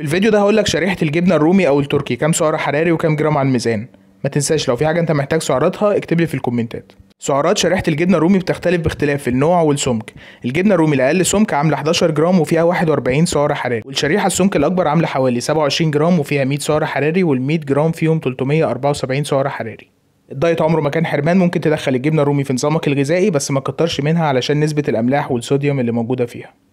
في الفيديو ده هقولك شريحة الجبنة الرومي أو التركي كام سعر حراري وكام جرام على الميزان ما تنساش لو في حاجة أنت محتاج سعراتها اكتبلي في الكومنتات سعرات شريحة الجبنة الرومي بتختلف باختلاف النوع والسمك الجبنة الرومي الأقل سمك عاملة 11 جرام وفيها 41 سعر حراري والشريحة السمك الأكبر عاملة حوالي 27 جرام وفيها 100 سعر حراري وال100 جرام فيهم 374 سعر حراري الدايت عمره ما كان حرمان ممكن تدخل الجبنة الرومي في نظامك الغذائي بس ما تكترش منها علشان نسبة الأملاح والصوديوم اللي موجودة فيها